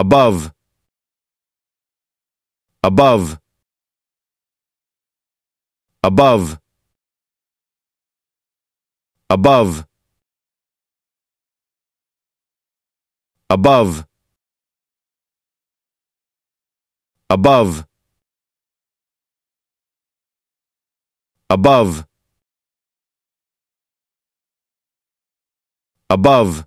above above above above above above above above